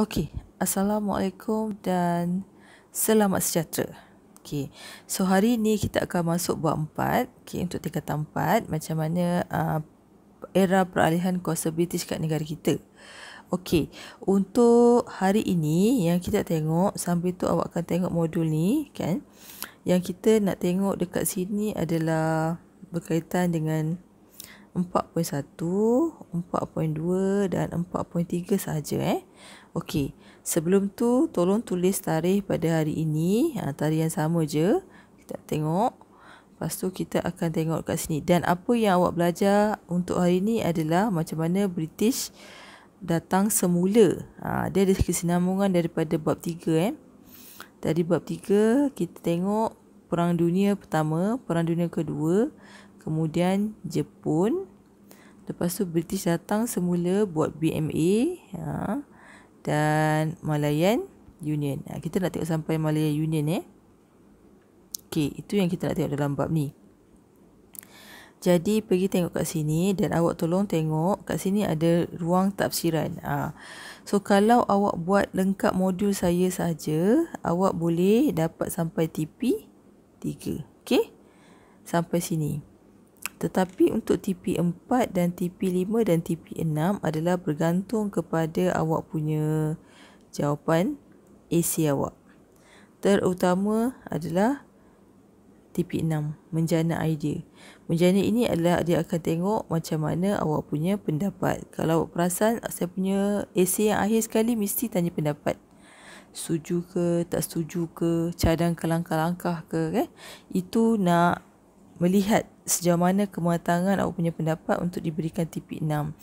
Okey, Assalamualaikum dan selamat sejahtera. Okey. So hari ni kita akan masuk bab empat. okey untuk tingkatan 4 macam mana uh, era peralihan kuasa British kat negara kita. Okey, untuk hari ini yang kita tengok sambil tu awak akan tengok modul ni kan. Yang kita nak tengok dekat sini adalah berkaitan dengan 4.1, 4.2 dan 4.3 saja eh. Okey, sebelum tu tolong tulis tarikh pada hari ini. Ha, tarikh yang sama je. Kita tengok. Lepas tu kita akan tengok kat sini. Dan apa yang awak belajar untuk hari ini adalah macam mana British datang semula. Ha, dia ada kesinambungan daripada bab tiga. Eh. Dari bab tiga kita tengok Perang Dunia pertama, Perang Dunia kedua, kemudian Jepun. Lepas tu British datang semula buat BMA. Haa dan Malayan Union. Ha, kita nak tengok sampai Malayan Union eh. Okey, itu yang kita nak tengok dalam bab ni. Jadi pergi tengok kat sini dan awak tolong tengok kat sini ada ruang tafsiran. Ha. So kalau awak buat lengkap modul saya saja, awak boleh dapat sampai TP 3. Okey? Sampai sini. Tetapi untuk TP4 dan TP5 dan TP6 adalah bergantung kepada awak punya jawapan AC awak. Terutama adalah TP6, menjana idea. Menjana ini adalah dia akan tengok macam mana awak punya pendapat. Kalau awak perasan, saya punya AC yang akhir sekali mesti tanya pendapat. Setuju ke, tak setuju ke, cadang ke langkah-langkah ke. Eh? Itu nak melihat sejauh mana kematangan awak punya pendapat untuk diberikan tipi 6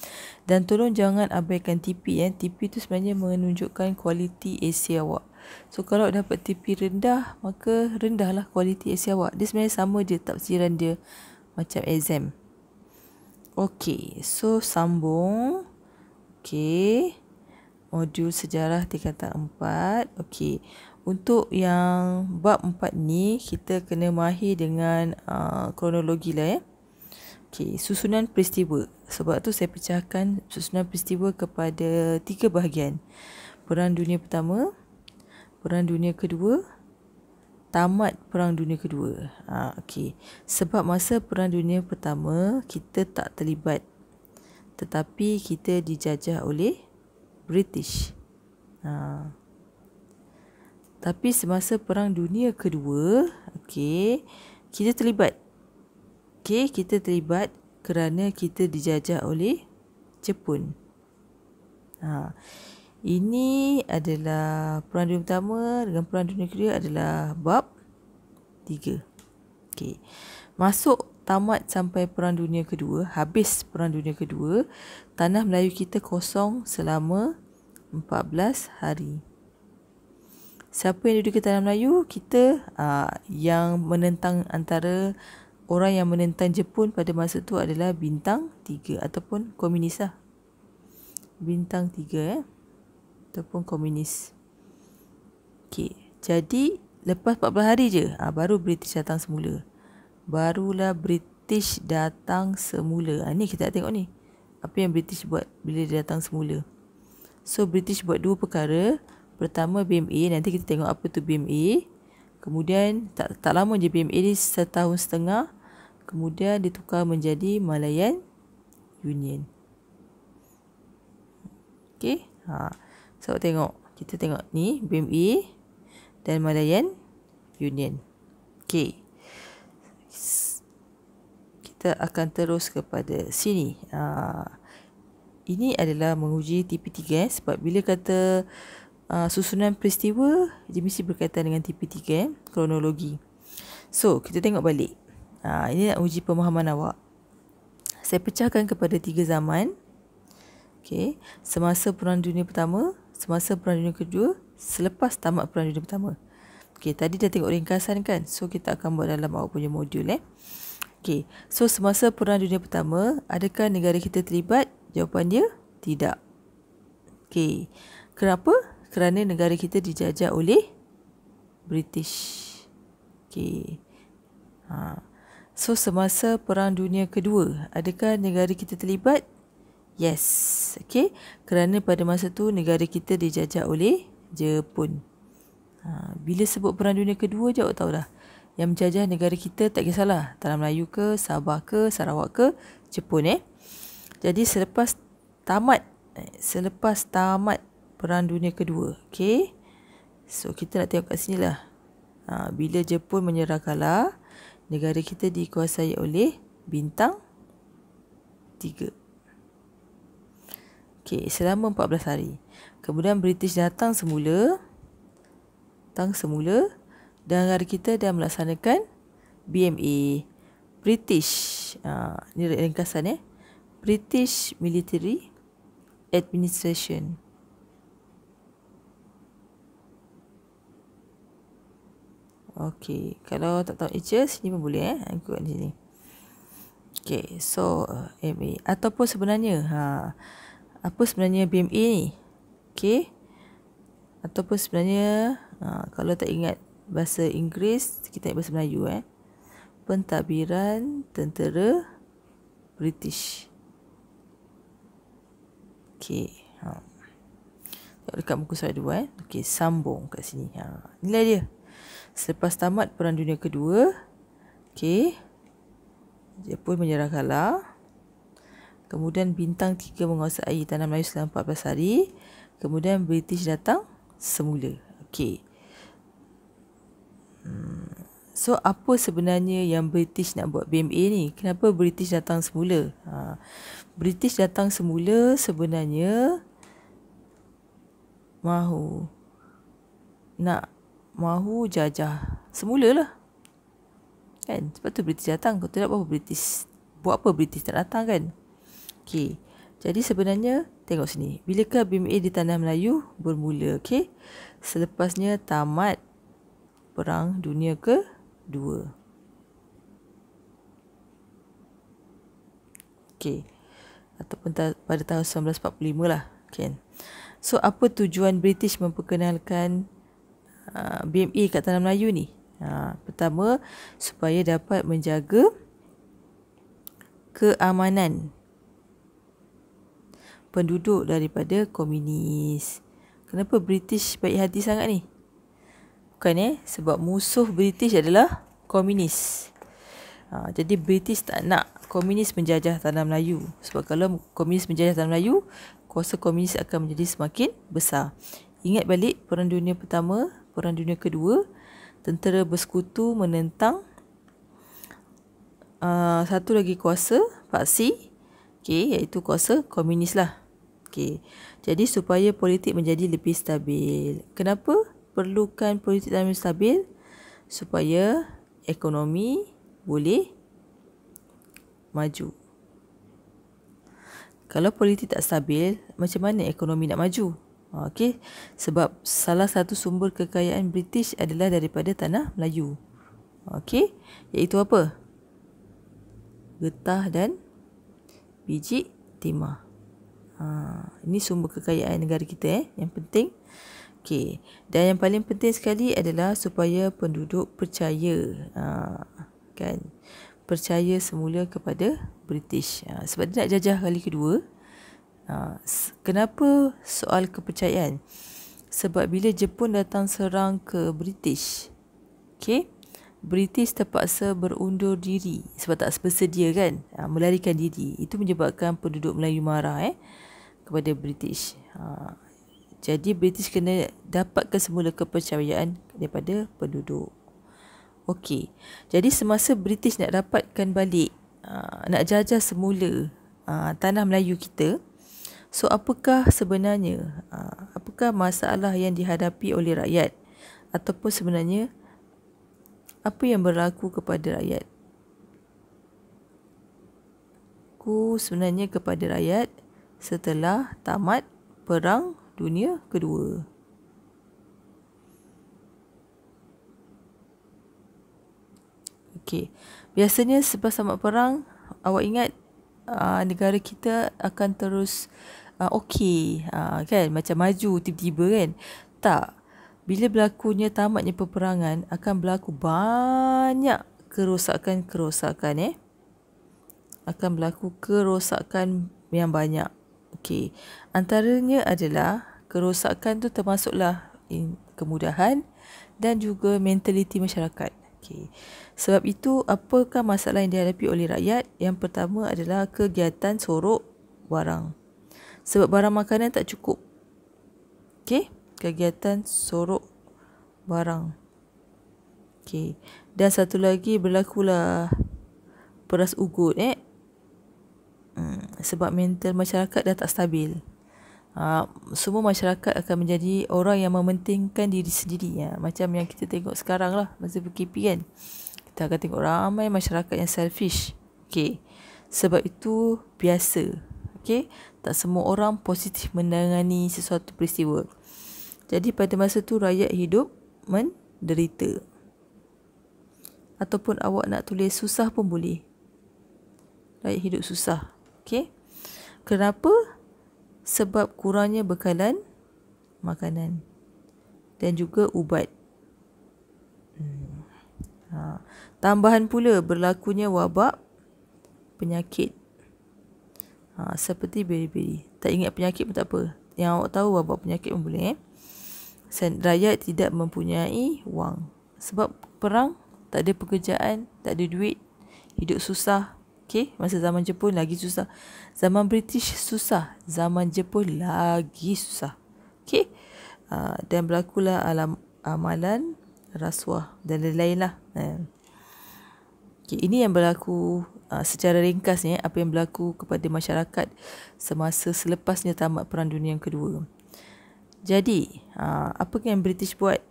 Dan tolong jangan abaikan tipi ya. Eh. tipi tu sebenarnya menunjukkan kualiti AC awak. So kalau dapat tipi rendah, maka rendahlah kualiti AC awak. Dia sebenarnya sama je tafsiran dia macam exam. Okey, so sambung. Okey. Modul sejarah tingkatan 4. Okey. Untuk yang bab 4 ni kita kena mahir dengan uh, kronologi lah ya. Eh. Okey, susunan peristiwa. Sebab tu saya pecahkan susunan peristiwa kepada tiga bahagian. Perang Dunia Pertama, Perang Dunia Kedua, tamat Perang Dunia Kedua. Ha, okey. Sebab masa Perang Dunia Pertama kita tak terlibat. Tetapi kita dijajah oleh British. Ha. Tapi semasa Perang Dunia Kedua, okay, kita terlibat. okay, kita terlibat kerana kita dijajah oleh Jepun. Ha. Ini adalah Perang Dunia Pertama dengan Perang Dunia Kedua adalah bab Tiga, okay. Masuk tamat sampai Perang Dunia Kedua, habis Perang Dunia Kedua, tanah Melayu kita kosong selama 14 hari siapa yang duduk di tanah Melayu kita uh, yang menentang antara orang yang menentang Jepun pada masa itu adalah bintang tiga ataupun komunis lah bintang tiga eh ataupun komunis Okey, jadi lepas 14 hari je uh, baru British datang semula barulah British datang semula uh, ni kita tengok ni apa yang British buat bila dia datang semula so British buat dua perkara Pertama BMA, nanti kita tengok apa tu BMA. Kemudian tak tak lama je BMA ni setahun setengah. Kemudian ditukar menjadi Malayan Union. Okey. Ha. So tengok, kita tengok ni BMA dan Malayan Union. Okey. Kita akan terus kepada sini. Ha. Ini adalah menguji TP3 eh, sebab bila kata Ah, susunan peristiwa dia mesti berkaitan dengan TP3M kronologi. So, kita tengok balik. Ha, ini nak uji pemahaman awak. Saya pecahkan kepada tiga zaman. Okay. Semasa Perang Dunia Pertama, semasa Perang Dunia Kedua, selepas tamat Perang Dunia Pertama. Okay, tadi dah tengok ringkasan kan? So, kita akan buat dalam awak punya modul. Eh? Okay. So, semasa Perang Dunia Pertama, adakah negara kita terlibat? Jawapan dia, tidak. Okay. Kenapa? kerana negara kita dijajah oleh British. okay. Ha. So semasa Perang Dunia Kedua, adakah negara kita terlibat? Yes. okay. Kerana pada masa tu negara kita dijajah oleh Jepun. Ha. Bila sebut Perang Dunia Kedua je awak tahu dah. Yang menjajah negara kita tak kisahlah. Tanah Melayu ke, Sabah ke, Sarawak ke, Jepun eh. Jadi selepas tamat eh, selepas tamat Perang Dunia Kedua. Okay. So, kita nak tengok kat sini lah. Ha, bila Jepun menyerah kalah, negara kita dikuasai oleh bintang 3. Okay, selama 14 hari. Kemudian British datang semula. Datang semula. Dan negara kita dah melaksanakan BMA. British. Ha, ini ringkasan eh. British Military Administration. Okey, kalau tak tahu eja sini pun boleh eh. Aku kat sini. Okey, so eh, uh, MA ataupun sebenarnya ha apa sebenarnya BMA ni? Okey. Ataupun sebenarnya ha, kalau tak ingat bahasa Inggeris, kita ingat bahasa Melayu eh. Pentadbiran Tentera British. Okey. Ha. Dekat buku saya dua eh. Okey, sambung kat sini. Ha. Inilah dia. Selepas tamat Perang Dunia Kedua, okay, Jepun menyerah kalah. Kemudian bintang tiga menguasai tanah Melayu selama 14 hari. Kemudian British datang semula. Okey. Hmm, so apa sebenarnya yang British nak buat BMA ni? Kenapa British datang semula? Ha. British datang semula sebenarnya mahu nak mahu jajah semula lah. Kan? Sebab tu British datang. Kau tak apa British. Buat apa British tak datang kan? Okay. Jadi sebenarnya, tengok sini. Bilakah BMA di Tanah Melayu bermula? Okay. Selepasnya tamat Perang Dunia ke-2. Okay. Ataupun ta- pada tahun 1945 lah. Okay. So, apa tujuan British memperkenalkan Uh, BME kat Tanah Melayu ni. Ha, pertama, supaya dapat menjaga keamanan penduduk daripada komunis. Kenapa British baik hati sangat ni? Bukan eh, sebab musuh British adalah komunis. Ha, jadi British tak nak komunis menjajah tanah Melayu. Sebab kalau komunis menjajah tanah Melayu, kuasa komunis akan menjadi semakin besar. Ingat balik Perang Dunia Pertama, Perang Dunia Kedua tentera bersekutu menentang uh, satu lagi kuasa faksi okay, iaitu kuasa komunis lah okay. jadi supaya politik menjadi lebih stabil kenapa perlukan politik dalam stabil supaya ekonomi boleh maju kalau politik tak stabil macam mana ekonomi nak maju Okey, sebab salah satu sumber kekayaan British adalah daripada tanah Melayu. Okey, iaitu apa? Getah dan biji timah. Ha, ini sumber kekayaan negara kita eh, yang penting. Okey, dan yang paling penting sekali adalah supaya penduduk percaya. Ha, kan? Percaya semula kepada British. Ha, sebab dia nak jajah kali kedua. Ha, kenapa soal kepercayaan? Sebab bila Jepun datang serang ke British. Okay. British terpaksa berundur diri sebab tak bersedia kan ha, melarikan diri. Itu menyebabkan penduduk Melayu marah eh kepada British. Ha, jadi British kena dapatkan semula kepercayaan daripada penduduk. Okey. Jadi semasa British nak dapatkan balik ha, nak jajah semula ha, tanah Melayu kita So apakah sebenarnya ah, apakah masalah yang dihadapi oleh rakyat ataupun sebenarnya apa yang berlaku kepada rakyat? Ku sebenarnya kepada rakyat setelah tamat perang dunia kedua. Okey. Biasanya selepas tamat perang, awak ingat uh, negara kita akan terus uh, okey uh, kan macam maju tiba-tiba kan tak bila berlakunya tamatnya peperangan akan berlaku banyak kerosakan-kerosakan eh akan berlaku kerosakan yang banyak okey antaranya adalah kerosakan tu termasuklah in, kemudahan dan juga mentaliti masyarakat Okay. Sebab itu, apakah masalah yang dihadapi oleh rakyat? Yang pertama adalah kegiatan sorok barang sebab barang makanan tak cukup. Okey, kegiatan sorok barang. Okey. Dan satu lagi berlakulah peras ugut eh. Hmm, sebab mental masyarakat dah tak stabil. Ha, semua masyarakat akan menjadi orang yang mementingkan diri sendiri ya. Macam yang kita tengok sekarang lah Masa PKP kan Kita akan tengok ramai masyarakat yang selfish Okay Sebab itu biasa Okay tak semua orang positif menangani sesuatu peristiwa. Jadi pada masa tu rakyat hidup menderita. Ataupun awak nak tulis susah pun boleh. Rakyat hidup susah. Okay. Kenapa? Sebab kurangnya bekalan makanan. Dan juga ubat. Hmm. Ha. Tambahan pula berlakunya wabak penyakit ha, Seperti beri-beri Tak ingat penyakit pun tak apa Yang awak tahu wabak penyakit pun boleh eh? Rakyat tidak mempunyai wang Sebab perang Tak ada pekerjaan Tak ada duit Hidup susah Okay, masa zaman Jepun lagi susah. Zaman British susah. Zaman Jepun lagi susah. Okay. Uh, ha, dan berlakulah alam, amalan rasuah dan lain-lain lah. Eh. Okay, ini yang berlaku Uh, secara ringkasnya eh, apa yang berlaku kepada masyarakat semasa selepasnya tamat Perang Dunia yang Kedua. Jadi, uh, apa yang British buat?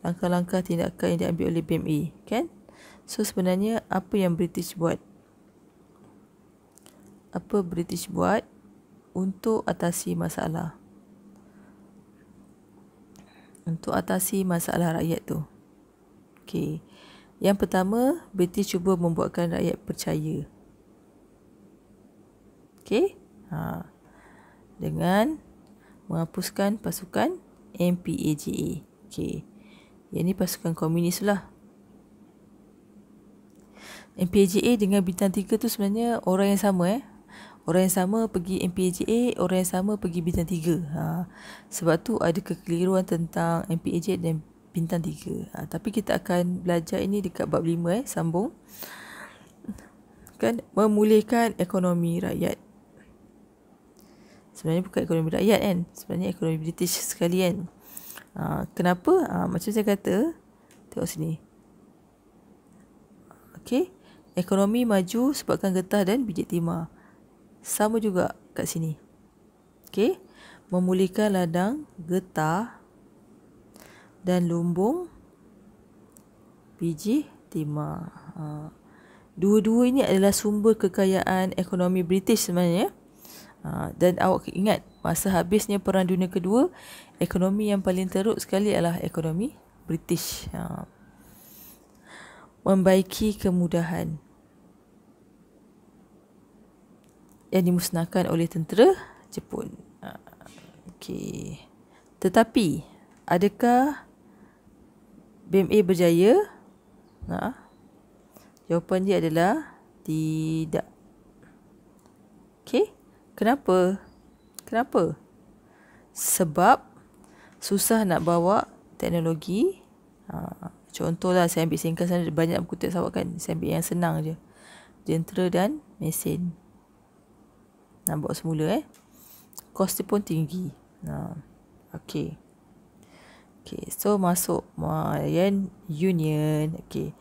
Langkah-langkah tindakan yang diambil oleh BME, kan? So, sebenarnya apa yang British buat? Apa British buat untuk atasi masalah? Untuk atasi masalah rakyat tu. Okay. Yang pertama, British cuba membuatkan rakyat percaya. Okey? Ha. Dengan menghapuskan pasukan MPAJA. Okey. Yang ni pasukan komunis lah. MPAJA dengan bintang tiga tu sebenarnya orang yang sama eh. Orang yang sama pergi MPAJA, orang yang sama pergi bintang tiga. Ha. Sebab tu ada kekeliruan tentang MPAJA dan bintang 3 ha, tapi kita akan belajar ini dekat bab lima eh sambung kan memulihkan ekonomi rakyat sebenarnya bukan ekonomi rakyat kan sebenarnya ekonomi british sekali kan ha, kenapa ha, macam saya kata tengok sini okey ekonomi maju sebabkan getah dan biji timah sama juga kat sini okey memulihkan ladang getah dan lumbung biji timah. Ha. Dua-dua ini adalah sumber kekayaan ekonomi British sebenarnya. Ha. Dan awak ingat masa habisnya Perang Dunia Kedua, ekonomi yang paling teruk sekali adalah ekonomi British. Ha. Membaiki kemudahan yang dimusnahkan oleh tentera Jepun. okay Tetapi, adakah BMA berjaya? Nah. Jawapan dia adalah tidak. Okey. Kenapa? Kenapa? Sebab susah nak bawa teknologi. Ha. Contohlah saya ambil singkas sana banyak buku teks awak kan. Saya ambil yang senang je. Jentera dan mesin. Nak bawa semula eh. Kos dia pun tinggi. Nah. Okey okay so masuk uh yan union okay